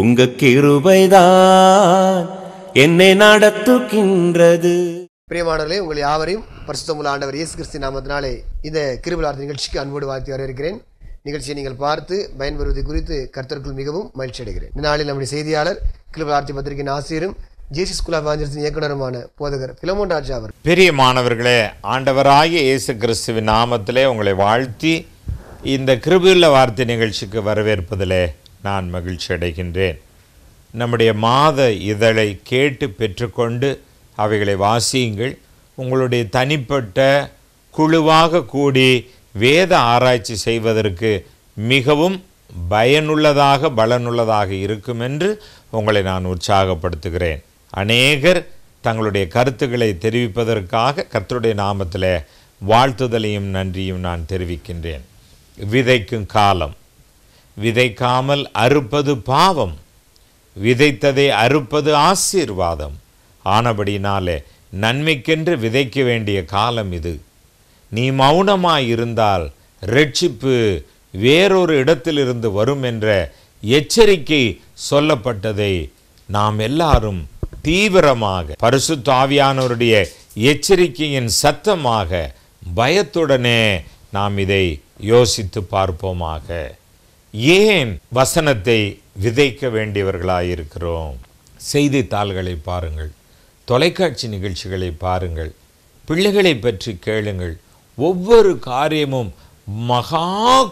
உங்க கிருபைதான் என்னை நடத்துகின்றது பிரியமானவர்களே உங்கள் யாவரையும் பரிசுத்தமுள்ள ஆண்டவர் இயேசு கிறிஸ்து நாமத்தினாலே இந்த கிருபலார்த்த நிகழ்ச்சிக்கு அன்போடு வாழ்த்து வரவேற்கிறேன் நிகழ்ச்சியை நீங்கள் பார்த்து பயன்பெறுவது குறித்து கர்த்தருக்குள் மிகவும் மகிழ்ச்சி அடைகிறேன் நாளில் நம்முடைய செய்தியாளர் கிருபலார்த்தி பத்திரிகையின் ஆசிரியரும் ஜேசி ஸ்கூல் ஆஃப் ஆஞ்சல்ஸின் இயக்குனருமான போதகர் பிலமோன் ராஜா அவர் பெரிய மாணவர்களே ஆண்டவராகிய இயேசு கிறிஸ்துவின் நாமத்திலே உங்களை வாழ்த்தி இந்த கிருபியுள்ள வார்த்தை நிகழ்ச்சிக்கு வரவேற்பதிலே நான் மகிழ்ச்சி அடைகின்றேன் நம்முடைய மாத இதழை கேட்டு பெற்றுக்கொண்டு அவைகளை வாசியுங்கள் உங்களுடைய தனிப்பட்ட குழுவாக கூடி வேத ஆராய்ச்சி செய்வதற்கு மிகவும் பயனுள்ளதாக பலனுள்ளதாக இருக்கும் என்று உங்களை நான் உற்சாகப்படுத்துகிறேன் அநேகர் தங்களுடைய கருத்துக்களை தெரிவிப்பதற்காக கர்த்தருடைய நாமத்தில் வாழ்த்துதலையும் நன்றியும் நான் தெரிவிக்கின்றேன் விதைக்கும் காலம் விதைக்காமல் அறுப்பது பாவம் விதைத்ததை அறுப்பது ஆசீர்வாதம் ஆனபடினாலே நன்மைக்கென்று விதைக்க வேண்டிய காலம் இது நீ மௌனமாய் இருந்தால் ரட்சிப்பு வேறொரு இடத்திலிருந்து வரும் என்ற எச்சரிக்கை சொல்லப்பட்டதை நாம் எல்லாரும் தீவிரமாக பரிசு தாவியானவருடைய எச்சரிக்கையின் சத்தமாக பயத்துடனே நாம் இதை யோசித்து பார்ப்போமாக ஏன் வசனத்தை விதைக்க வேண்டியவர்களாயிருக்கிறோம் செய்தித்தாள்களை பாருங்கள் தொலைக்காட்சி நிகழ்ச்சிகளை பாருங்கள் பிள்ளைகளை பற்றி கேளுங்கள் ஒவ்வொரு காரியமும் மகா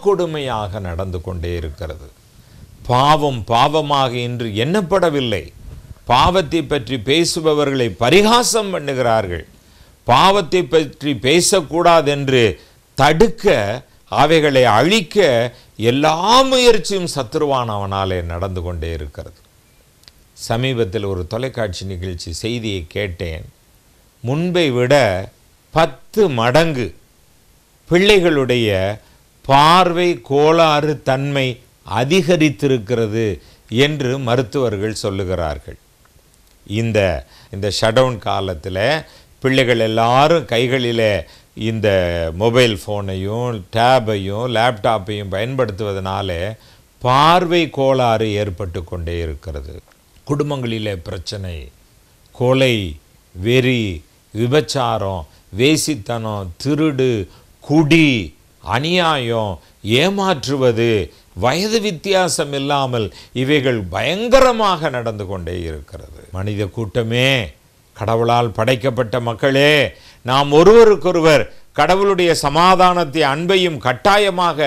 கொடுமையாக நடந்து கொண்டே இருக்கிறது பாவம் பாவமாக இன்று எண்ணப்படவில்லை பாவத்தை பற்றி பேசுபவர்களை பரிகாசம் பண்ணுகிறார்கள் பாவத்தை பற்றி பேசக்கூடாதென்று தடுக்க அவைகளை அழிக்க எல்லா முயற்சியும் சத்துருவானவனாலே நடந்து கொண்டே இருக்கிறது சமீபத்தில் ஒரு தொலைக்காட்சி நிகழ்ச்சி செய்தியை கேட்டேன் முன்பை விட பத்து மடங்கு பிள்ளைகளுடைய பார்வை கோளாறு தன்மை அதிகரித்திருக்கிறது என்று மருத்துவர்கள் சொல்லுகிறார்கள் இந்த இந்த ஷடவுன் காலத்தில் பிள்ளைகள் எல்லாரும் கைகளில் இந்த மொபைல் ஃபோனையும் டேபையும் லேப்டாப்பையும் பயன்படுத்துவதனால பார்வை கோளாறு ஏற்பட்டு கொண்டே இருக்கிறது குடும்பங்களில் பிரச்சனை கொலை வெறி விபச்சாரம் வேசித்தனம் திருடு குடி அநியாயம் ஏமாற்றுவது வயது வித்தியாசம் இல்லாமல் இவைகள் பயங்கரமாக நடந்து கொண்டே இருக்கிறது மனித கூட்டமே கடவுளால் படைக்கப்பட்ட மக்களே நாம் ஒருவருக்கொருவர் கடவுளுடைய சமாதானத்தை அன்பையும் கட்டாயமாக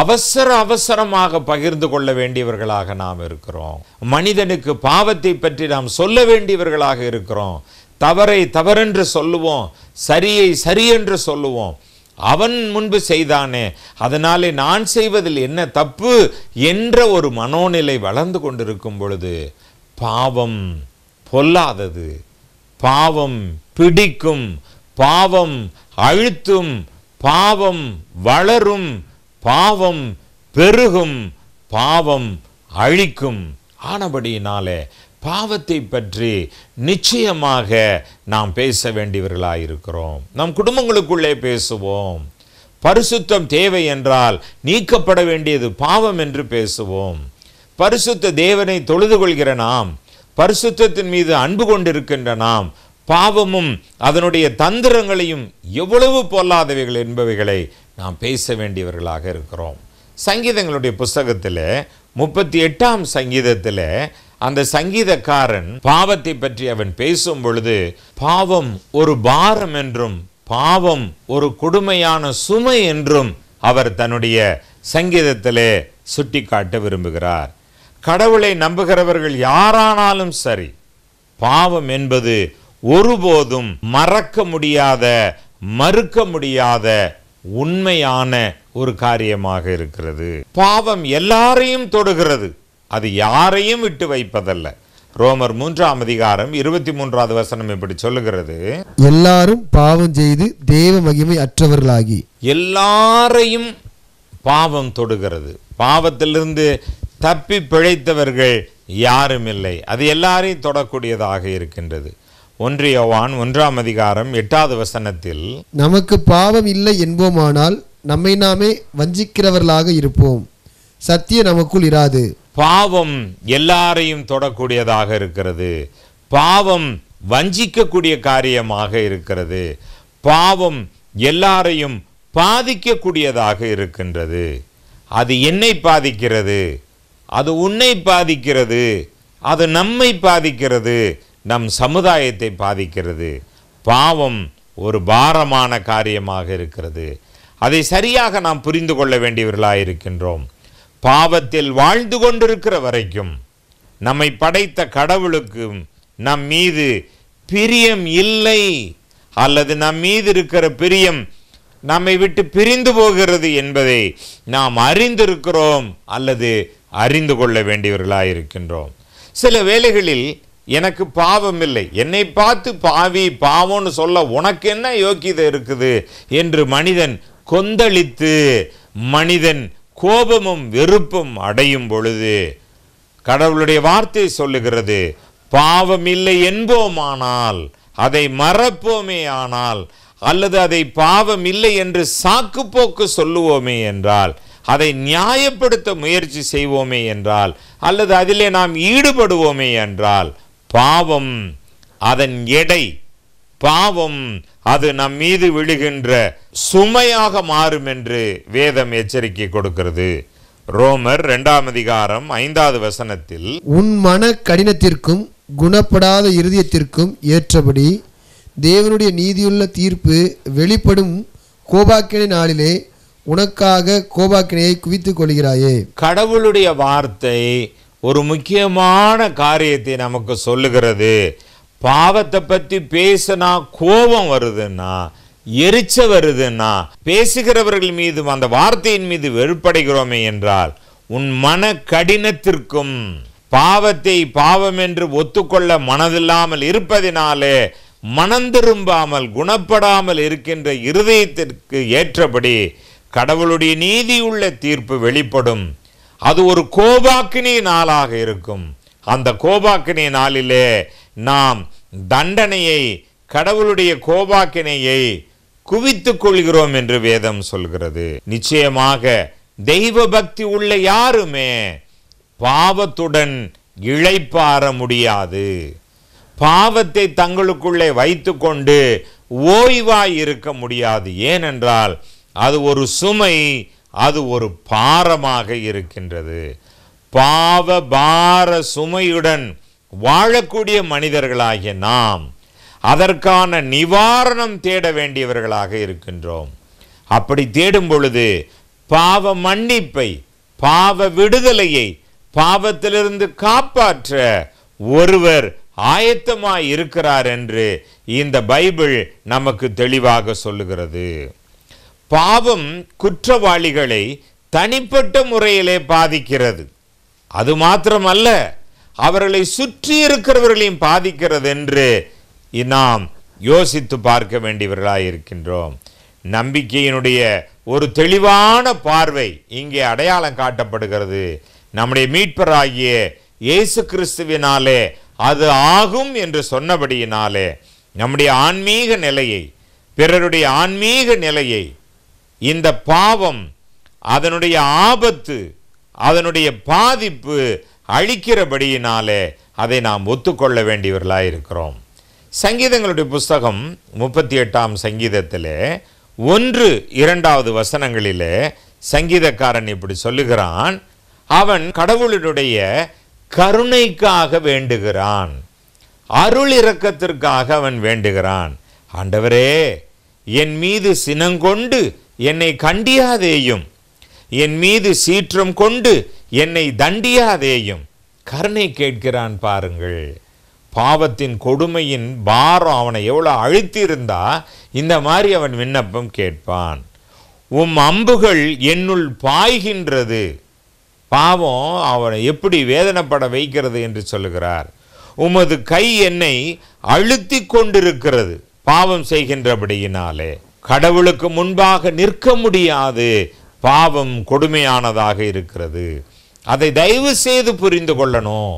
அவசர அவசரமாக பகிர்ந்து கொள்ள வேண்டியவர்களாக நாம் இருக்கிறோம் மனிதனுக்கு பாவத்தை பற்றி நாம் சொல்ல வேண்டியவர்களாக இருக்கிறோம் தவறை தவறென்று சொல்லுவோம் சரியை சரியென்று சொல்லுவோம் அவன் முன்பு செய்தானே அதனாலே நான் செய்வதில் என்ன தப்பு என்ற ஒரு மனோநிலை வளர்ந்து கொண்டிருக்கும் பொழுது பாவம் பொல்லாதது பாவம் பிடிக்கும் பாவம் அழுத்தும் பாவம் வளரும் பாவம் பெருகும் பாவம் அழிக்கும் ஆனபடியினாலே பாவத்தை பற்றி நிச்சயமாக நாம் பேச வேண்டியவர்களாக இருக்கிறோம் நம் குடும்பங்களுக்குள்ளே பேசுவோம் பரிசுத்தம் தேவை என்றால் நீக்கப்பட வேண்டியது பாவம் என்று பேசுவோம் பரிசுத்த தேவனை தொழுது கொள்கிற நாம் பரிசுத்தத்தின் மீது அன்பு கொண்டிருக்கின்ற நாம் பாவமும் அதனுடைய தந்திரங்களையும் எவ்வளவு பொல்லாதவைகள் என்பவைகளை நாம் பேச வேண்டியவர்களாக இருக்கிறோம் சங்கீதங்களுடைய புஸ்தகத்தில் முப்பத்தி எட்டாம் சங்கீதத்தில் அந்த சங்கீதக்காரன் பாவத்தை பற்றி அவன் பேசும் பொழுது பாவம் ஒரு பாரம் என்றும் பாவம் ஒரு கொடுமையான சுமை என்றும் அவர் தன்னுடைய சங்கீதத்திலே சுட்டி காட்ட விரும்புகிறார் கடவுளை நம்புகிறவர்கள் யாரானாலும் சரி பாவம் என்பது ஒருபோதும் மறக்க முடியாத மறுக்க முடியாத உண்மையான ஒரு காரியமாக இருக்கிறது பாவம் எல்லாரையும் தொடுகிறது அது யாரையும் விட்டு வைப்பதல்ல ரோமர் மூன்றாம் அதிகாரம் இருபத்தி மூன்றாவது வசனம் இப்படி சொல்லுகிறது எல்லாரும் பாவம் செய்து தேவ மகிமை அற்றவர்களாகி எல்லாரையும் பாவம் தொடுகிறது பாவத்திலிருந்து தப்பி பிழைத்தவர்கள் யாரும் இல்லை அது எல்லாரையும் தொடக்கூடியதாக இருக்கின்றது ஒன்று யோவான் ஒன்றாம் அதிகாரம் எட்டாவது வசனத்தில் நமக்கு பாவம் இல்லை என்போமானால் நம்மை நாமே வஞ்சிக்கிறவர்களாக இருப்போம் சத்திய நமக்குள் இராது பாவம் எல்லாரையும் தொடக்கூடியதாக இருக்கிறது பாவம் வஞ்சிக்கக்கூடிய காரியமாக இருக்கிறது பாவம் எல்லாரையும் பாதிக்கக்கூடியதாக இருக்கின்றது அது என்னை பாதிக்கிறது அது உன்னை பாதிக்கிறது அது நம்மை பாதிக்கிறது நம் சமுதாயத்தை பாதிக்கிறது பாவம் ஒரு பாரமான காரியமாக இருக்கிறது அதை சரியாக நாம் புரிந்து கொள்ள வேண்டியவர்களாக இருக்கின்றோம் பாவத்தில் வாழ்ந்து கொண்டிருக்கிற வரைக்கும் நம்மை படைத்த கடவுளுக்கும் நம் மீது பிரியம் இல்லை அல்லது நம் மீது இருக்கிற பிரியம் நம்மை விட்டு பிரிந்து போகிறது என்பதை நாம் அறிந்திருக்கிறோம் அல்லது அறிந்து கொள்ள வேண்டியவர்களாக இருக்கின்றோம் சில வேளைகளில் எனக்கு பாவம் இல்லை என்னை பார்த்து பாவி பாவம்னு சொல்ல உனக்கு என்ன யோக்கியதை இருக்குது என்று மனிதன் கொந்தளித்து மனிதன் கோபமும் வெறுப்பும் அடையும் பொழுது கடவுளுடைய வார்த்தை சொல்லுகிறது பாவம் இல்லை என்போமானால் அதை மறப்போமே ஆனால் அல்லது அதை பாவம் இல்லை என்று சாக்கு போக்கு சொல்லுவோமே என்றால் அதை நியாயப்படுத்த முயற்சி செய்வோமே என்றால் அல்லது அதிலே நாம் ஈடுபடுவோமே என்றால் பாவம் அதன் எடை பாவம் அது நம் மீது விழுகின்ற சுமையாக மாறும் என்று வேதம் எச்சரிக்கை கொடுக்கிறது ரோமர் இரண்டாம் அதிகாரம் ஐந்தாவது வசனத்தில் உன் மன கடினத்திற்கும் குணப்படாத இருதயத்திற்கும் ஏற்றபடி தேவனுடைய நீதியுள்ள தீர்ப்பு வெளிப்படும் கோபாக்கினை நாளிலே உனக்காக கோபாக்கினையை குவித்துக் கொள்கிறாயே கடவுளுடைய வார்த்தை ஒரு முக்கியமான காரியத்தை நமக்கு சொல்லுகிறது பாவத்தை பற்றி பேசினா கோபம் வருதுன்னா எரிச்ச வருதுன்னா பேசுகிறவர்கள் மீது அந்த வார்த்தையின் மீது வெறுப்படைகிறோமே என்றால் உன் மன கடினத்திற்கும் பாவத்தை பாவம் என்று ஒத்துக்கொள்ள மனதில்லாமல் இருப்பதினாலே மனந்திரும்பாமல் குணப்படாமல் இருக்கின்ற இருதயத்திற்கு ஏற்றபடி கடவுளுடைய நீதியுள்ள தீர்ப்பு வெளிப்படும் அது ஒரு கோபாக்கினி நாளாக இருக்கும் அந்த கோபாக்கினி நாளிலே நாம் தண்டனையை கடவுளுடைய கோபாக்கினையை குவித்துக் கொள்கிறோம் என்று வேதம் சொல்கிறது நிச்சயமாக தெய்வ பக்தி உள்ள யாருமே பாவத்துடன் இழைப்பார முடியாது பாவத்தை தங்களுக்குள்ளே வைத்துக்கொண்டு ஓய்வாய் இருக்க முடியாது ஏனென்றால் அது ஒரு சுமை அது ஒரு பாரமாக இருக்கின்றது பாவ பார சுமையுடன் வாழக்கூடிய மனிதர்களாகிய நாம் அதற்கான நிவாரணம் தேட வேண்டியவர்களாக இருக்கின்றோம் அப்படி தேடும் பொழுது பாவ மன்னிப்பை பாவ விடுதலையை பாவத்திலிருந்து காப்பாற்ற ஒருவர் ஆயத்தமாய் இருக்கிறார் என்று இந்த பைபிள் நமக்கு தெளிவாக சொல்லுகிறது பாவம் குற்றவாளிகளை தனிப்பட்ட முறையிலே பாதிக்கிறது அது மாத்திரமல்ல அவர்களை சுற்றி இருக்கிறவர்களையும் பாதிக்கிறது என்று நாம் யோசித்து பார்க்க வேண்டியவர்களாக இருக்கின்றோம் நம்பிக்கையினுடைய ஒரு தெளிவான பார்வை இங்கே அடையாளம் காட்டப்படுகிறது நம்முடைய மீட்பராகிய இயேசு கிறிஸ்துவினாலே அது ஆகும் என்று சொன்னபடியினாலே நம்முடைய ஆன்மீக நிலையை பிறருடைய ஆன்மீக நிலையை இந்த பாவம் அதனுடைய ஆபத்து அதனுடைய பாதிப்பு அழிக்கிறபடியினாலே அதை நாம் ஒத்துக்கொள்ள வேண்டியவர்களாக இருக்கிறோம் சங்கீதங்களுடைய புஸ்தகம் முப்பத்தி எட்டாம் சங்கீதத்திலே ஒன்று இரண்டாவது வசனங்களிலே சங்கீதக்காரன் இப்படி சொல்லுகிறான் அவன் கடவுளினுடைய கருணைக்காக வேண்டுகிறான் அருள் இரக்கத்திற்காக அவன் வேண்டுகிறான் ஆண்டவரே என் மீது சினங்கொண்டு என்னை கண்டியாதேயும் என் மீது சீற்றம் கொண்டு என்னை தண்டியாதேயும் கருணை கேட்கிறான் பாருங்கள் பாவத்தின் கொடுமையின் பாரம் அவனை எவ்வளோ அழுத்தியிருந்தா இந்த மாதிரி அவன் விண்ணப்பம் கேட்பான் உம் அம்புகள் என்னுள் பாய்கின்றது பாவம் அவனை எப்படி வேதனைப்பட வைக்கிறது என்று சொல்லுகிறார் உமது கை என்னை அழுத்தி கொண்டிருக்கிறது பாவம் செய்கின்றபடியினாலே கடவுளுக்கு முன்பாக நிற்க முடியாது பாவம் கொடுமையானதாக இருக்கிறது அதை தயவு செய்து புரிந்து கொள்ளணும்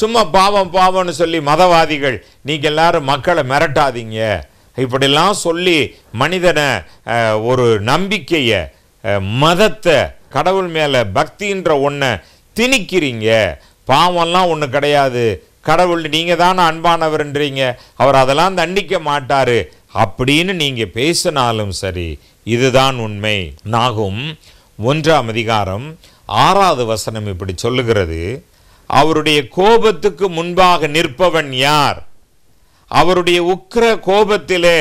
சும்மா பாவம் பாவம்னு சொல்லி மதவாதிகள் நீங்கள் எல்லாரும் மக்களை மிரட்டாதீங்க இப்படிலாம் சொல்லி மனிதனை ஒரு நம்பிக்கையை மதத்தை கடவுள் மேலே பக்தின்ற ஒன்றை திணிக்கிறீங்க பாவம்லாம் ஒன்று கிடையாது கடவுள் நீங்கள் தானே அன்பானவர்ன்றீங்க அவர் அதெல்லாம் தண்டிக்க மாட்டார் அப்படின்னு நீங்கள் பேசினாலும் சரி இதுதான் உண்மை நாகும் ஒன்றாம் அதிகாரம் ஆறாவது வசனம் இப்படி சொல்லுகிறது அவருடைய கோபத்துக்கு முன்பாக நிற்பவன் யார் அவருடைய உக்கிர கோபத்திலே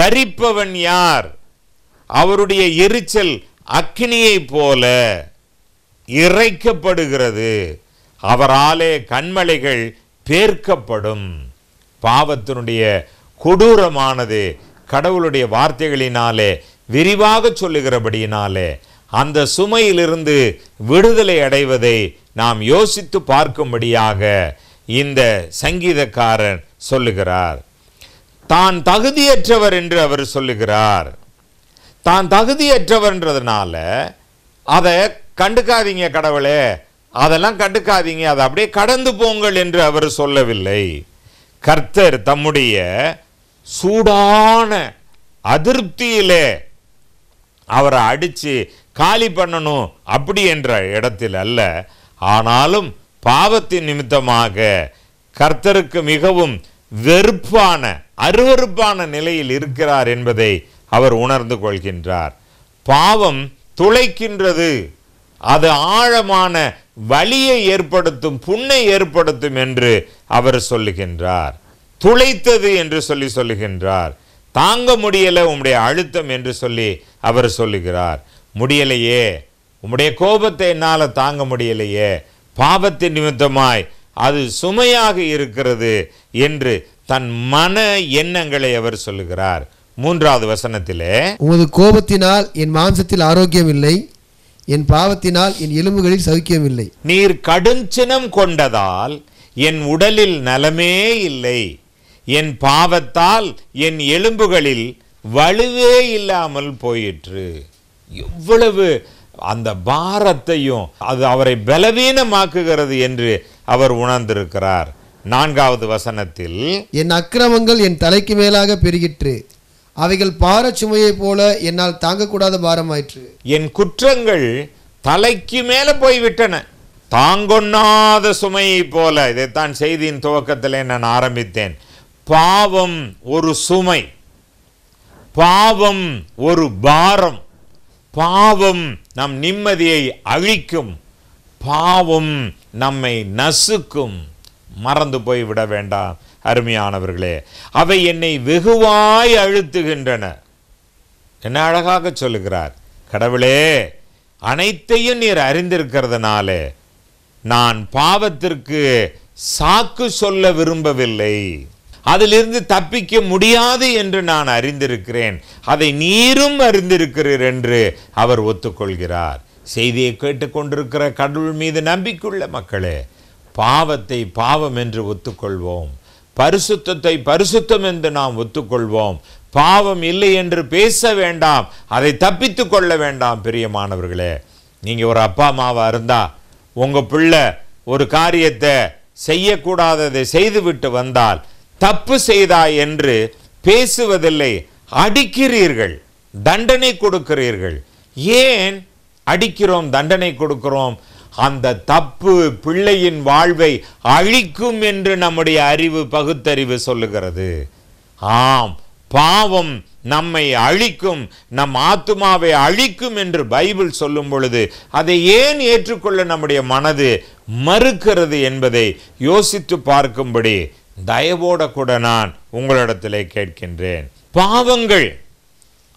தரிப்பவன் யார் அவருடைய எரிச்சல் அக்னியைப் போல இறைக்கப்படுகிறது அவராலே கண்மலைகள் பேர்க்கப்படும் பாவத்தினுடைய கொடூரமானது கடவுளுடைய வார்த்தைகளினாலே விரிவாக சொல்லுகிறபடியினாலே அந்த சுமையிலிருந்து விடுதலை அடைவதை நாம் யோசித்து பார்க்கும்படியாக இந்த சங்கீதக்காரன் சொல்லுகிறார் தான் தகுதியற்றவர் என்று அவர் சொல்லுகிறார் தான் தகுதியற்றவர்ன்றதுனால அதை கண்டுக்காதீங்க கடவுளே அதெல்லாம் கண்டுக்காதீங்க அதை அப்படியே கடந்து போங்கள் என்று அவர் சொல்லவில்லை கர்த்தர் தம்முடைய சூடான அதிருப்தியிலே அவரை அடித்து காலி பண்ணணும் அப்படி என்ற இடத்தில் அல்ல ஆனாலும் பாவத்தின் நிமித்தமாக கர்த்தருக்கு மிகவும் வெறுப்பான அருவறுப்பான நிலையில் இருக்கிறார் என்பதை அவர் உணர்ந்து கொள்கின்றார் பாவம் துளைக்கின்றது அது ஆழமான வலியை ஏற்படுத்தும் புண்ணை ஏற்படுத்தும் என்று அவர் சொல்லுகின்றார் துளைத்தது என்று சொல்லி சொல்லுகின்றார் தாங்க முடியலை உம்முடைய அழுத்தம் என்று சொல்லி அவர் சொல்லுகிறார் முடியலையே உம்முடைய கோபத்தை என்னால் தாங்க முடியலையே பாபத்தின் நிமித்தமாய் அது சுமையாக இருக்கிறது என்று தன் மன எண்ணங்களை அவர் சொல்லுகிறார் மூன்றாவது வசனத்திலே உமது கோபத்தினால் என் மாம்சத்தில் ஆரோக்கியம் இல்லை என் பாவத்தினால் என் எலும்புகளில் சௌக்கியம் இல்லை நீர் கடுஞ்சினம் கொண்டதால் என் உடலில் நலமே இல்லை என் பாவத்தால் என் எலும்புகளில் வலுவே இல்லாமல் போயிற்று எவ்வளவு அந்த பாரத்தையும் அது அவரை பலவீனமாக்குகிறது என்று அவர் உணர்ந்திருக்கிறார் நான்காவது வசனத்தில் என் அக்கிரமங்கள் என் தலைக்கு மேலாக பெருகிற்று அவைகள் பார சுமையை போல என்னால் தாங்கக்கூடாத பாரமாயிற்று என் குற்றங்கள் தலைக்கு மேலே போய்விட்டன தாங்கொண்ணாத சுமையை போல இதைத்தான் செய்தியின் துவக்கத்தில் நான் ஆரம்பித்தேன் பாவம் ஒரு சுமை பாவம் ஒரு பாரம் பாவம் நம் நிம்மதியை அழிக்கும் பாவம் நம்மை நசுக்கும் மறந்து போய் விட வேண்டாம் அருமையானவர்களே அவை என்னை வெகுவாய் அழுத்துகின்றன என்ன அழகாக சொல்லுகிறார் கடவுளே அனைத்தையும் நீர் அறிந்திருக்கிறதுனாலே நான் பாவத்திற்கு சாக்கு சொல்ல விரும்பவில்லை அதிலிருந்து தப்பிக்க முடியாது என்று நான் அறிந்திருக்கிறேன் அதை நீரும் அறிந்திருக்கிறீர் என்று அவர் ஒத்துக்கொள்கிறார் செய்தியை கேட்டுக்கொண்டிருக்கிற கடவுள் மீது நம்பிக்கையுள்ள மக்களே பாவத்தை பாவம் என்று ஒத்துக்கொள்வோம் பரிசுத்தத்தை பரிசுத்தம் என்று நாம் ஒத்துக்கொள்வோம் பாவம் இல்லை என்று பேச வேண்டாம் அதை தப்பித்து கொள்ள வேண்டாம் பிரியமானவர்களே நீங்கள் ஒரு அப்பா அம்மாவாக இருந்தால் உங்கள் பிள்ளை ஒரு காரியத்தை செய்யக்கூடாததை செய்துவிட்டு வந்தால் தப்பு செய்தாய் என்று பேசுவதில்லை அடிக்கிறீர்கள் தண்டனை கொடுக்கிறீர்கள் ஏன் அடிக்கிறோம் தண்டனை கொடுக்கிறோம் அந்த தப்பு பிள்ளையின் வாழ்வை அழிக்கும் என்று நம்முடைய அறிவு பகுத்தறிவு சொல்லுகிறது ஆம் பாவம் நம்மை அழிக்கும் நம் ஆத்மாவை அழிக்கும் என்று பைபிள் சொல்லும் பொழுது அதை ஏன் ஏற்றுக்கொள்ள நம்முடைய மனது மறுக்கிறது என்பதை யோசித்து பார்க்கும்படி தயவோட கூட நான் உங்களிடத்திலே கேட்கின்றேன் பாவங்கள்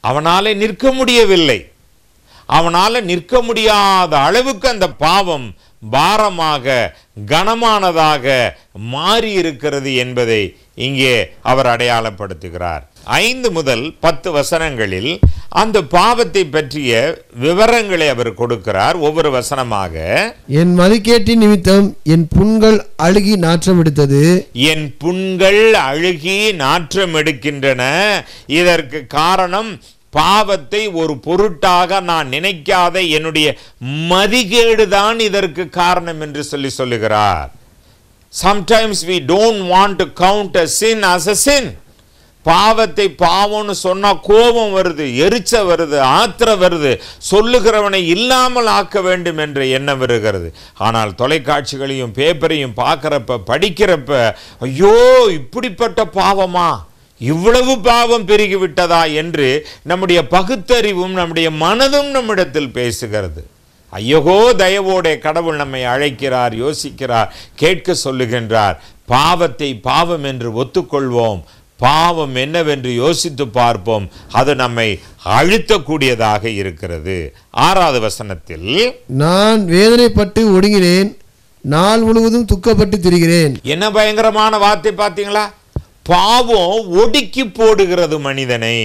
அவனால் நிற்க முடியவில்லை அவனால் நிற்க முடியாத அளவுக்கு அந்த பாவம் பாரமாக கனமானதாக மாறி இருக்கிறது என்பதை இங்கே அவர் அடையாளப்படுத்துகிறார் ஐந்து முதல் பத்து வசனங்களில் அந்த பாவத்தை பற்றிய விவரங்களை அவர் கொடுக்கிறார் ஒவ்வொரு வசனமாக என் மதிக்கேட்டின் நிமித்தம் என் புண்கள் அழுகி நாற்றம் எடுத்தது என் புண்கள் அழுகி நாற்றம் எடுக்கின்றன இதற்கு காரணம் பாவத்தை ஒரு பொருட்டாக நான் நினைக்காத என்னுடைய மதிகேடுதான் இதற்கு காரணம் என்று சொல்லி சொல்லுகிறார் sometimes we don't want to count a sin as a sin பாவத்தை பாவம்னு சொன்னால் கோபம் வருது எரிச்ச வருது ஆத்திர வருது சொல்லுகிறவனை இல்லாமல் ஆக்க வேண்டும் என்ற எண்ணம் வருகிறது ஆனால் தொலைக்காட்சிகளையும் பேப்பரையும் பார்க்குறப்ப படிக்கிறப்ப ஐயோ இப்படிப்பட்ட பாவமா இவ்வளவு பாவம் பெருகிவிட்டதா என்று நம்முடைய பகுத்தறிவும் நம்முடைய மனதும் நம்மிடத்தில் பேசுகிறது ஐயகோ தயவோடே கடவுள் நம்மை அழைக்கிறார் யோசிக்கிறார் கேட்க சொல்லுகின்றார் பாவத்தை பாவம் என்று ஒத்துக்கொள்வோம் பாவம் என்னவென்று யோசித்து பார்ப்போம் அது நம்மை அழுத்தக்கூடியதாக இருக்கிறது ஆறாவது வசனத்தில் நான் வேதனைப்பட்டு ஒடுங்கினேன் நாள் முழுவதும் துக்கப்பட்டு திரிகிறேன் என்ன பயங்கரமான வார்த்தை பார்த்தீங்களா பாவம் ஒடுக்கி போடுகிறது மனிதனை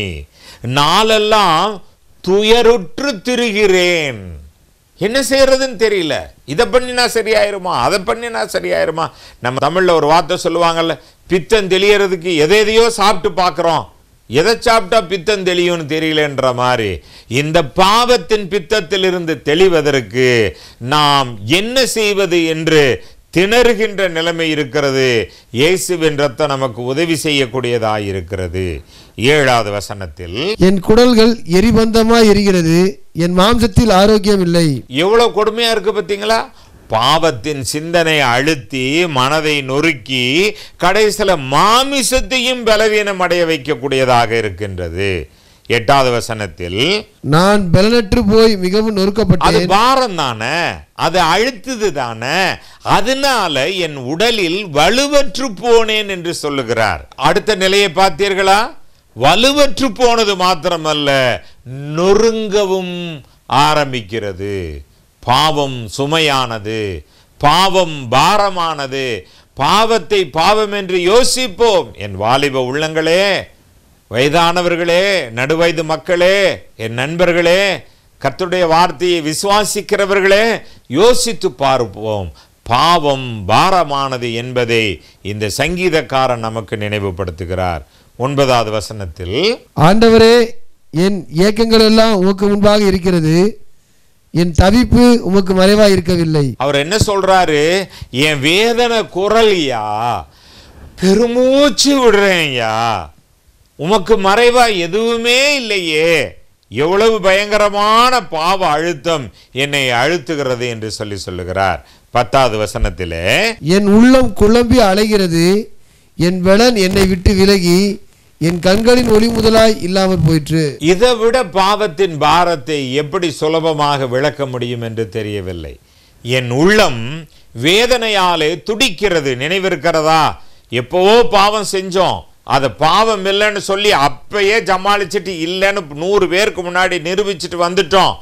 நாளெல்லாம் துயருற்று திரிகிறேன் என்ன செய்கிறதுன்னு தெரியல இதை பண்ணினா சரியாயிருமா அதை பண்ணினா சரியாயிருமா நம்ம தமிழில் ஒரு வார்த்தை சொல்லுவாங்கல்ல பித்தம் தெளியறதுக்கு எதை எதையோ சாப்பிட்டு பார்க்குறோம் எதை சாப்பிட்டா பித்தம் தெளியும்னு தெரியலன்ற மாதிரி இந்த பாவத்தின் பித்தத்திலிருந்து தெளிவதற்கு நாம் என்ன செய்வது என்று திணறுகின்ற நிலைமை இருக்கிறது இயேசுவின் ரத்தம் நமக்கு உதவி செய்யக்கூடியதாக இருக்கிறது ஏழாவது வசனத்தில் என் குடல்கள் எரிபந்தமா இருக்கிறது என் மாம்சத்தில் ஆரோக்கியம் இல்லை எவ்வளவு கொடுமையா இருக்கு பார்த்தீங்களா பாவத்தின் சிந்தனை அழுத்தி மனதை நொறுக்கி கடைசில மாமிசத்தையும் பலவீனம் அடைய வைக்கக்கூடியதாக இருக்கின்றது எட்டாவது வசனத்தில் நான் பலனற்று போய் மிகவும் நொறுக்கப்பட்டது அது பாரம் தானே அது அழுத்தது தானே அதனால என் உடலில் வலுவற்று போனேன் என்று சொல்லுகிறார் அடுத்த நிலையை பார்த்தீர்களா வலுவற்று போனது மாத்திரமல்ல நொறுங்கவும் ஆரம்பிக்கிறது பாவம் சுமையானது பாவம் பாரமானது பாவத்தை பாவம் என்று யோசிப்போம் என் வாலிப உள்ளங்களே வயதானவர்களே நடுவயது மக்களே என் நண்பர்களே கத்துடைய வார்த்தையை விசுவாசிக்கிறவர்களே யோசித்து பார்ப்போம் பாவம் பாரமானது என்பதை இந்த சங்கீதக்காரன் நமக்கு நினைவுபடுத்துகிறார் ஒன்பதாவது வசனத்தில் ஆண்டவரே என் இயக்கங்கள் எல்லாம் உமக்கு முன்பாக இருக்கிறது என் தவிப்பு உமக்கு மறைவாக இருக்கவில்லை அவர் என்ன சொல்றாரு என் வேதனை குரல் பெருமூச்சு விடுறேன் உமக்கு மறைவா எதுவுமே இல்லையே எவ்வளவு பயங்கரமான பாவ அழுத்தம் என்னை அழுத்துகிறது என்று சொல்லி சொல்லுகிறார் பத்தாவது வசனத்திலே என் உள்ளம் குழம்பி அலைகிறது என் வெளன் என்னை விட்டு விலகி என் கண்களின் ஒளி முதலாய் இல்லாமல் போயிற்று இதை விட பாவத்தின் பாரத்தை எப்படி சுலபமாக விளக்க முடியும் என்று தெரியவில்லை என் உள்ளம் வேதனையாலே துடிக்கிறது நினைவிருக்கிறதா எப்பவோ பாவம் செஞ்சோம் அதை பாவம் இல்லைன்னு சொல்லி அப்பயே சமாளிச்சுட்டு இல்லைன்னு நூறு பேருக்கு முன்னாடி நிரூபிச்சுட்டு வந்துட்டோம்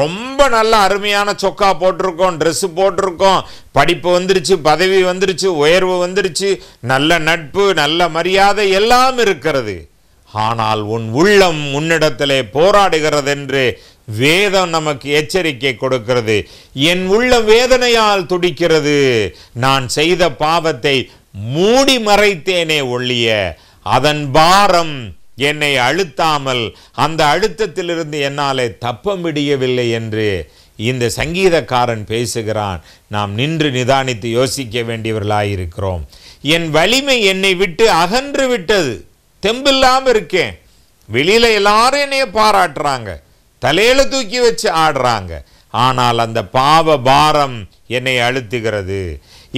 ரொம்ப நல்ல அருமையான சொக்கா போட்டிருக்கோம் ட்ரெஸ்ஸு போட்டிருக்கோம் படிப்பு வந்துருச்சு பதவி வந்துருச்சு உயர்வு வந்துருச்சு நல்ல நட்பு நல்ல மரியாதை எல்லாம் இருக்கிறது ஆனால் உன் உள்ளம் உன்னிடத்திலே போராடுகிறது என்று வேதம் நமக்கு எச்சரிக்கை கொடுக்கிறது என் உள்ள வேதனையால் துடிக்கிறது நான் செய்த பாவத்தை மூடி மறைத்தேனே ஒழிய அதன் பாரம் என்னை அழுத்தாமல் அந்த அழுத்தத்திலிருந்து என்னாலே தப்ப முடியவில்லை என்று இந்த சங்கீதக்காரன் பேசுகிறான் நாம் நின்று நிதானித்து யோசிக்க வேண்டியவர்களாயிருக்கிறோம் என் வலிமை என்னை விட்டு அகன்று விட்டது தெம்பில்லாமல் இருக்கேன் வெளியில் எல்லாரும் என்னையை பாராட்டுறாங்க தலையில் தூக்கி வச்சு ஆடுறாங்க ஆனால் அந்த பாவ பாரம் என்னை அழுத்துகிறது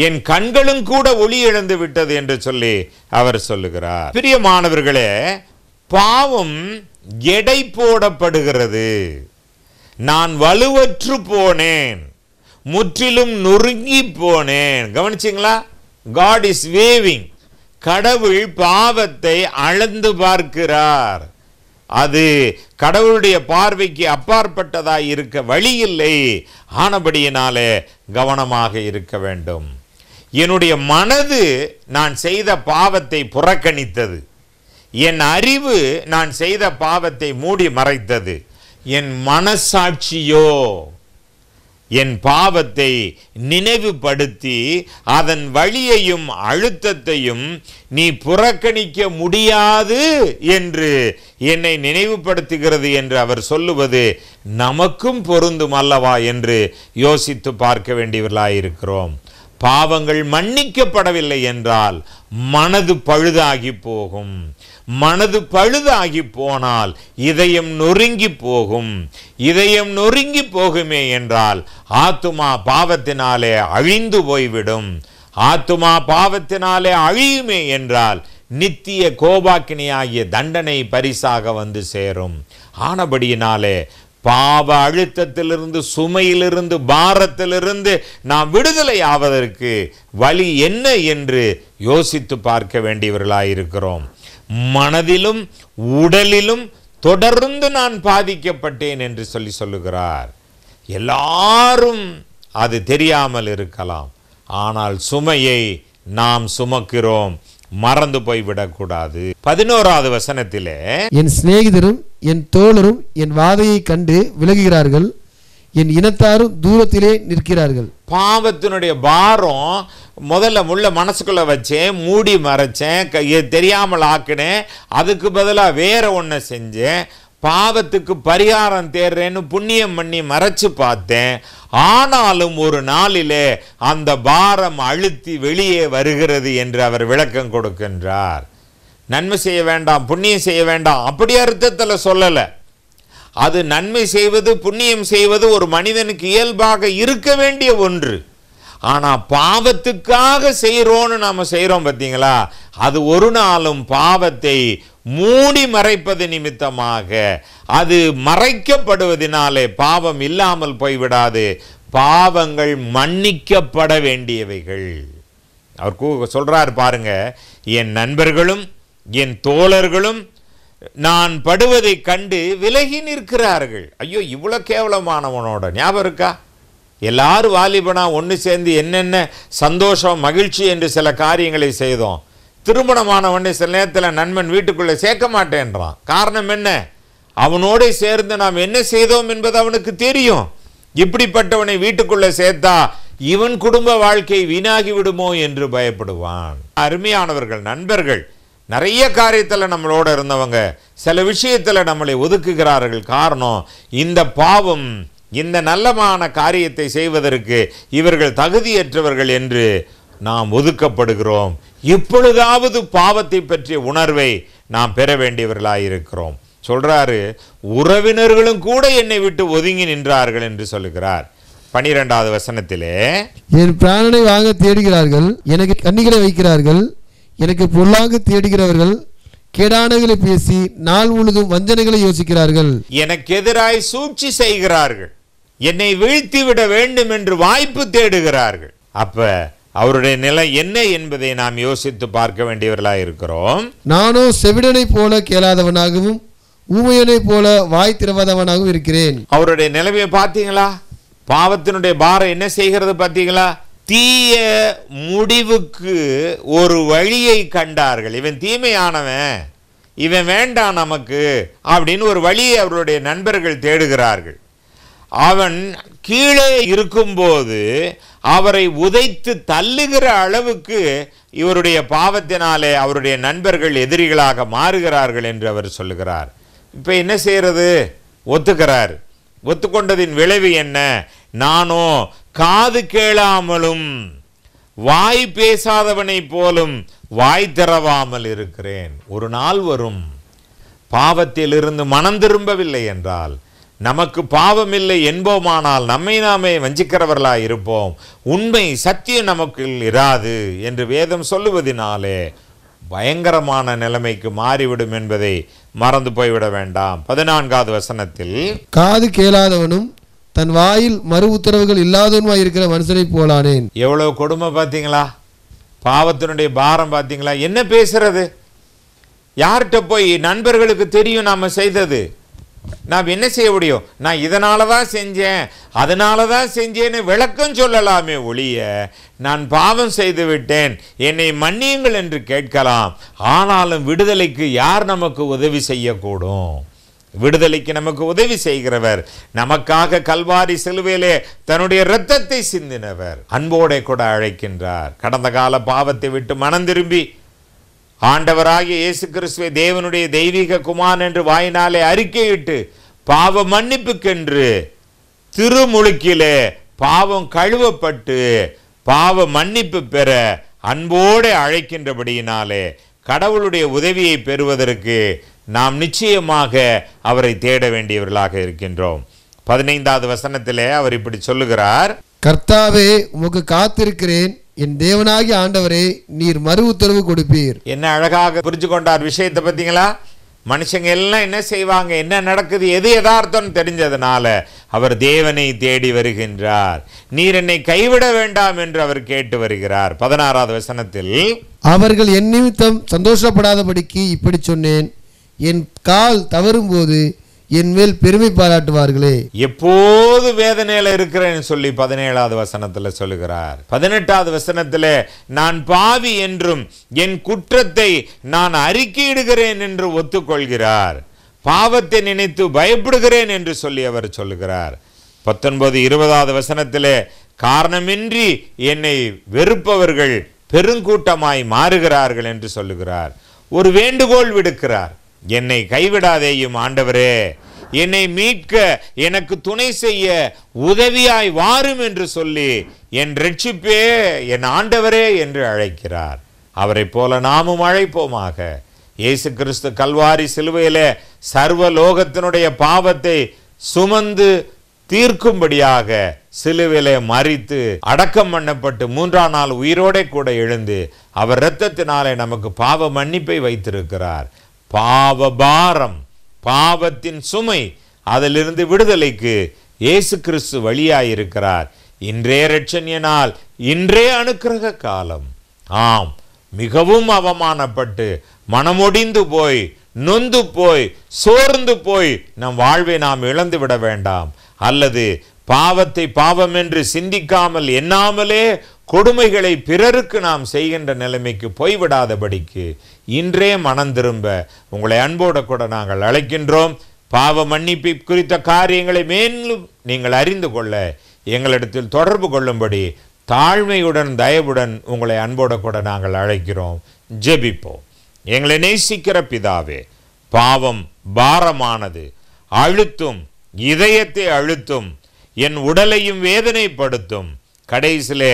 என் கண்களும் கூட ஒளி இழந்து விட்டது என்று சொல்லி அவர் சொல்லுகிறார் பிரியமானவர்களே பாவம் எடை போடப்படுகிறது நான் வலுவற்று போனேன் முற்றிலும் நொறுங்கி போனேன் கவனிச்சிங்களா காட் இஸ் வேவிங் கடவுள் பாவத்தை அளந்து பார்க்கிறார் அது கடவுளுடைய பார்வைக்கு அப்பாற்பட்டதாய் இருக்க வழி இல்லை ஆனபடியினாலே கவனமாக இருக்க வேண்டும் என்னுடைய மனது நான் செய்த பாவத்தை புறக்கணித்தது என் அறிவு நான் செய்த பாவத்தை மூடி மறைத்தது என் மனசாட்சியோ என் பாவத்தை நினைவுபடுத்தி அதன் வழியையும் அழுத்தத்தையும் நீ புறக்கணிக்க முடியாது என்று என்னை நினைவுபடுத்துகிறது என்று அவர் சொல்லுவது நமக்கும் பொருந்தும் அல்லவா என்று யோசித்து பார்க்க வேண்டியவர்களாயிருக்கிறோம் பாவங்கள் மன்னிக்கப்படவில்லை என்றால் மனது பழுதாகி போகும் மனது பழுதாகி போனால் இதயம் நொறுங்கி போகும் இதயம் நொறுங்கி போகுமே என்றால் ஆத்துமா பாவத்தினாலே அழிந்து போய்விடும் ஆத்துமா பாவத்தினாலே அழியுமே என்றால் நித்திய கோபாக்கினியாகிய தண்டனை பரிசாக வந்து சேரும் ஆனபடியினாலே பாவ அழுத்தத்திலிருந்து சுமையிலிருந்து பாரத்திலிருந்து நாம் விடுதலை ஆவதற்கு வழி என்ன என்று யோசித்து பார்க்க வேண்டியவர்களாயிருக்கிறோம் மனதிலும் உடலிலும் தொடர்ந்து நான் பாதிக்கப்பட்டேன் என்று சொல்லி சொல்லுகிறார் எல்லாரும் அது தெரியாமல் இருக்கலாம் ஆனால் சுமையை நாம் சுமக்கிறோம் மறந்து போய் விடக்கூடாது பதினோராவது வசனத்திலே என் சிநேகிதரும் என் தோழரும் என் வாதையை கண்டு விலகுகிறார்கள் என் இனத்தாரும் தூரத்திலே நிற்கிறார்கள் பாவத்தினுடைய பாரம் முதல்ல முள்ள மனசுக்குள்ளே வச்சேன் மூடி மறைச்சேன் தெரியாமல் ஆக்கினேன் அதுக்கு பதிலாக வேற ஒன்றை செஞ்சேன் பாவத்துக்கு பரிகாரம் தேடுறேன்னு புண்ணியம் பண்ணி மறைச்சு பார்த்தேன் ஆனாலும் ஒரு நாளிலே அந்த பாரம் அழுத்தி வெளியே வருகிறது என்று அவர் விளக்கம் கொடுக்கின்றார் நன்மை செய்ய வேண்டாம் புண்ணியம் செய்ய வேண்டாம் அப்படி அர்த்தத்தில் சொல்லலை அது நன்மை செய்வது புண்ணியம் செய்வது ஒரு மனிதனுக்கு இயல்பாக இருக்க வேண்டிய ஒன்று ஆனால் பாவத்துக்காக செய்கிறோன்னு நாம் செய்கிறோம் பார்த்தீங்களா அது ஒரு நாளும் பாவத்தை மூடி மறைப்பது நிமித்தமாக அது மறைக்கப்படுவதினாலே பாவம் இல்லாமல் போய்விடாது பாவங்கள் மன்னிக்கப்பட வேண்டியவைகள் அவர் சொல்றார் பாருங்க என் நண்பர்களும் என் தோழர்களும் நான் படுவதை கண்டு விலகி நிற்கிறார்கள் ஐயோ இவ்வளோ கேவலமானவனோட ஞாபகம் இருக்கா எல்லாரும் வாலிபனா ஒன்று சேர்ந்து என்னென்ன சந்தோஷம் மகிழ்ச்சி என்று சில காரியங்களை செய்தோம் திருமணமானவனை சில நேரத்தில் நண்பன் வீட்டுக்குள்ளே சேர்க்க மாட்டேன்றான் காரணம் என்ன அவனோட சேர்ந்து நாம் என்ன செய்தோம் என்பது அவனுக்கு தெரியும் இப்படிப்பட்டவனை வீட்டுக்குள்ளே சேர்த்தா இவன் குடும்ப வாழ்க்கை வீணாகி விடுமோ என்று பயப்படுவான் அருமையானவர்கள் நண்பர்கள் நிறைய காரியத்தில் நம்மளோட இருந்தவங்க சில விஷயத்தில் நம்மளை ஒதுக்குகிறார்கள் காரணம் இந்த பாவம் இந்த நல்லமான காரியத்தை செய்வதற்கு இவர்கள் தகுதியற்றவர்கள் என்று நாம் ஒதுக்கப்படுகிறோம் எப்பொழுதாவது பாவத்தை பற்றிய உணர்வை நாம் பெற வேண்டியவர்களாயிருக்கிறோம் சொல்கிறாரு உறவினர்களும் கூட என்னை விட்டு ஒதுங்கி நின்றார்கள் என்று சொல்லுகிறார் பனிரெண்டாவது வசனத்திலே என் பிராணனை வாங்க தேடுகிறார்கள் எனக்கு கண்ணிகளை வைக்கிறார்கள் எனக்கு பொருளாக தேடுகிறவர்கள் கேடானங்களை பேசி நாள் முழுதும் வஞ்சனைகளை யோசிக்கிறார்கள் எனக்கு எதிராய் சூழ்ச்சி செய்கிறார்கள் என்னை வீழ்த்தி விட வேண்டும் என்று வாய்ப்பு தேடுகிறார்கள் அப்ப அவருடைய நிலை என்ன என்பதை நாம் யோசித்து பார்க்க வேண்டியவர்களாக இருக்கிறோம் நானும் செவிடனை போல கேளாதவனாகவும் ஊமையனை போல வாய் திறவாதவனாகவும் இருக்கிறேன் அவருடைய நிலைமையை பார்த்தீங்களா பாவத்தினுடைய பாரம் என்ன செய்கிறது பார்த்தீங்களா தீய முடிவுக்கு ஒரு வழியை கண்டார்கள் இவன் தீமையானவன் இவன் வேண்டாம் நமக்கு அப்படின்னு ஒரு வழியை அவருடைய நண்பர்கள் தேடுகிறார்கள் அவன் கீழே இருக்கும்போது அவரை உதைத்து தள்ளுகிற அளவுக்கு இவருடைய பாவத்தினாலே அவருடைய நண்பர்கள் எதிரிகளாக மாறுகிறார்கள் என்று அவர் சொல்லுகிறார் இப்போ என்ன செய்கிறது ஒத்துக்கிறார் ஒத்துக்கொண்டதின் விளைவு என்ன நானோ காது கேளாமலும் வாய் பேசாதவனை போலும் வாய் திறவாமல் இருக்கிறேன் ஒரு நாள் வரும் பாவத்திலிருந்து மனம் திரும்பவில்லை என்றால் நமக்கு பாவம் இல்லை என்போமானால் நம்மை நாமே வஞ்சிக்கிறவர்களாக இருப்போம் உண்மை சத்தியம் நமக்கு இராது என்று வேதம் சொல்லுவதினாலே பயங்கரமான நிலைமைக்கு மாறிவிடும் என்பதை மறந்து போய்விட வேண்டாம் பதினான்காவது வசனத்தில் காது கேளாதவனும் தன் வாயில் மறு உத்தரவுகள் இல்லாதவனுமா இருக்கிற மனுஷனை போலானேன் எவ்வளவு கொடுமை பார்த்தீங்களா பாவத்தினுடைய பாரம் பார்த்தீங்களா என்ன பேசுறது யார்கிட்ட போய் நண்பர்களுக்கு தெரியும் நாம செய்தது நாம் என்ன செய்ய முடியும் நான் இதனால தான் செஞ்சேன் அதனால தான் செஞ்சேன்னு விளக்கம் சொல்லலாமே ஒழிய நான் பாவம் செய்து விட்டேன் என்னை மன்னியுங்கள் என்று கேட்கலாம் ஆனாலும் விடுதலைக்கு யார் நமக்கு உதவி செய்யக்கூடும் விடுதலைக்கு நமக்கு உதவி செய்கிறவர் நமக்காக கல்வாரி சிலுவையிலே தன்னுடைய இரத்தத்தை சிந்தினவர் அன்போடே கூட அழைக்கின்றார் கடந்த கால பாவத்தை விட்டு மனம் திரும்பி ஆண்டவராகிய இயேசு கிறிஸ்துவை தேவனுடைய தெய்வீக குமார் என்று வாயினாலே அறிக்கையிட்டு பாவ மன்னிப்புக்கென்று திருமுழுக்கிலே பாவம் கழுவப்பட்டு பாவ மன்னிப்பு பெற அன்போடு அழைக்கின்றபடியினாலே கடவுளுடைய உதவியை பெறுவதற்கு நாம் நிச்சயமாக அவரை தேட வேண்டியவர்களாக இருக்கின்றோம் பதினைந்தாவது வசனத்திலே அவர் இப்படி சொல்லுகிறார் கர்த்தாவே உமக்கு காத்திருக்கிறேன் என் தேவனாகி ஆண்டவரே நீர் மறு உத்தரவு கொடுப்பீர் என்ன அழகாக புரிஞ்சு கொண்டார் விஷயத்தை பார்த்தீங்களா மனுஷங்க எல்லாம் என்ன செய்வாங்க என்ன நடக்குது எது யதார்த்தம் தெரிஞ்சதுனால அவர் தேவனை தேடி வருகின்றார் நீர் என்னை கைவிட வேண்டாம் என்று அவர் கேட்டு வருகிறார் பதினாறாவது வசனத்தில் அவர்கள் என் நிமித்தம் சந்தோஷப்படாதபடிக்கு இப்படி சொன்னேன் என் கால் தவறும் போது என்மேல் பெருமை பாராட்டுவார்களே எப்போது வேதனையில இருக்கிறேன்னு சொல்லி பதினேழாவது வசனத்துல சொல்லுகிறார் பதினெட்டாவது வசனத்துல நான் பாவி என்றும் என் குற்றத்தை நான் அறிக்கையிடுகிறேன் என்று ஒத்துக்கொள்கிறார் பாவத்தை நினைத்து பயப்படுகிறேன் என்று சொல்லி அவர் சொல்லுகிறார் பத்தொன்பது இருபதாவது வசனத்திலே காரணமின்றி என்னை வெறுப்பவர்கள் பெருங்கூட்டமாய் மாறுகிறார்கள் என்று சொல்லுகிறார் ஒரு வேண்டுகோள் விடுக்கிறார் என்னை கைவிடாதேயும் ஆண்டவரே என்னை மீட்க எனக்கு துணை செய்ய உதவியாய் வாரும் என்று சொல்லி என் ரட்சிப்பே என் ஆண்டவரே என்று அழைக்கிறார் அவரை போல நாமும் அழைப்போமாக இயேசு கிறிஸ்து கல்வாரி சிலுவையில் சர்வ லோகத்தினுடைய பாவத்தை சுமந்து தீர்க்கும்படியாக சிலுவிலே மறித்து அடக்கம் பண்ணப்பட்டு மூன்றாம் நாள் உயிரோட கூட எழுந்து அவர் இரத்தத்தினாலே நமக்கு பாவ மன்னிப்பை வைத்திருக்கிறார் பாவபாரம் பாவத்தின் சுமை அதிலிருந்து விடுதலைக்கு இயேசு கிறிஸ்து வழியாயிருக்கிறார் இன்றே ரட்சன்யனால் இன்றே அனுக்கிரக காலம் ஆம் மிகவும் அவமானப்பட்டு மனமொடிந்து போய் நொந்து போய் சோர்ந்து போய் நம் வாழ்வை நாம் இழந்து விட வேண்டாம் அல்லது பாவத்தை பாவம் என்று சிந்திக்காமல் எண்ணாமலே கொடுமைகளை பிறருக்கு நாம் செய்கின்ற நிலைமைக்கு போய்விடாதபடிக்கு இன்றே மனம் திரும்ப உங்களை அன்போட கூட நாங்கள் அழைக்கின்றோம் பாவ மன்னிப்பு குறித்த காரியங்களை மேலும் நீங்கள் அறிந்து கொள்ள எங்களிடத்தில் தொடர்பு கொள்ளும்படி தாழ்மையுடன் தயவுடன் உங்களை அன்போட கூட நாங்கள் அழைக்கிறோம் ஜெபிப்போம் எங்களை நேசிக்கிற பிதாவே பாவம் பாரமானது அழுத்தும் இதயத்தை அழுத்தும் என் உடலையும் வேதனைப்படுத்தும் கடைசியில்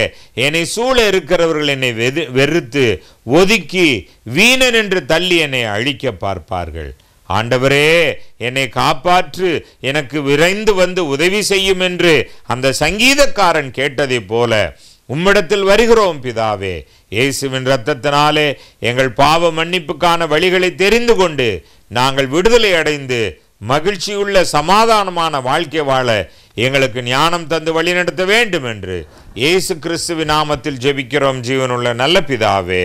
என்னை சூழ இருக்கிறவர்கள் என்னை வெறுத்து ஒதுக்கி வீணன் என்று தள்ளி என்னை அழிக்க பார்ப்பார்கள் ஆண்டவரே என்னை காப்பாற்று எனக்கு விரைந்து வந்து உதவி செய்யும் என்று அந்த சங்கீதக்காரன் கேட்டதைப் போல உம்மிடத்தில் வருகிறோம் பிதாவே இயேசுவின் இரத்தத்தினாலே எங்கள் பாவ மன்னிப்புக்கான வழிகளை தெரிந்து கொண்டு நாங்கள் விடுதலை அடைந்து மகிழ்ச்சியுள்ள சமாதானமான வாழ்க்கை வாழ எங்களுக்கு ஞானம் தந்து வழிநடத்த வேண்டும் என்று இயேசு கிறிஸ்துவின் நாமத்தில் ஜெபிக்கிறோம் ஜீவனுள்ள நல்ல பிதாவே